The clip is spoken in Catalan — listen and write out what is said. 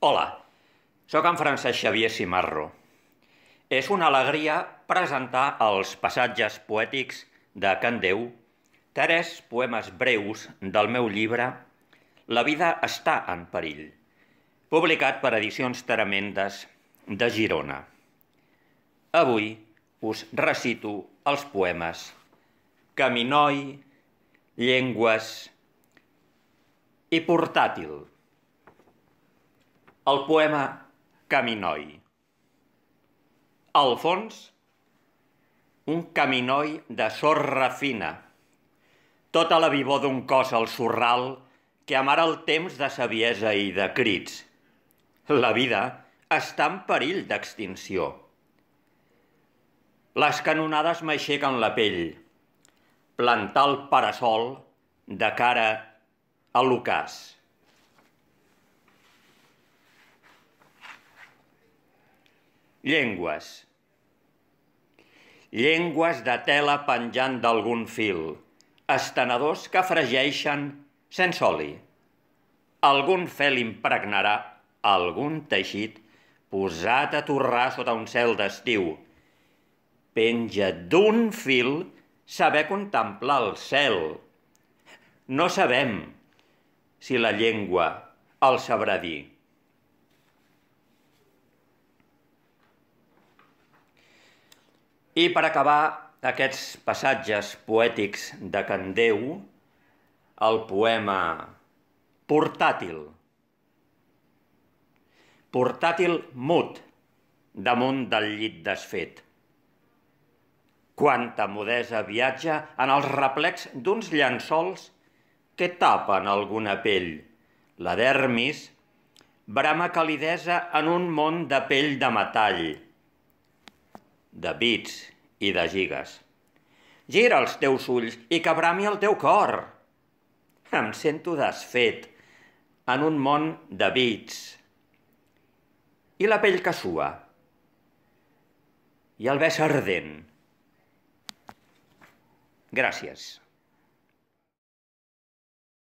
Hola, sóc en Francesc Xavier Simarro. És una alegria presentar els passatges poètics de Can Déu, tres poemes breus del meu llibre La vida està en perill, publicat per Edicions Tramendes de Girona. Avui us recito els poemes Caminoi, Llengües i Portàtil el poema Caminoi. Al fons, un caminoi de sorra fina, tota la vivor d'un cos al sorral que amara el temps de saviesa i de crits. La vida està en perill d'extinció. Les canonades m'aixequen la pell, plantar el parasol de cara a l'ocàs. Llengües. Llengües de tela penjant d'algun fil, estenedors que fregeixen sense oli. Algun fel impregnarà algun teixit posat a torrar sota un cel d'estiu. Penja d'un fil saber contemplar el cel. No sabem si la llengua el sabrà dir. I per acabar aquests passatges poètics de Candeu, el poema Portàtil. Portàtil mut damunt del llit desfet. Quanta modesa viatja en els replecs d'uns llençols que tapen alguna pell. La dermis brama calidesa en un món de pell de metall de bits i de gigas. Gira els teus ulls i que brami el teu cor. Em sento desfet en un món de bits. I la pell que sua. I el ves ardent. Gràcies.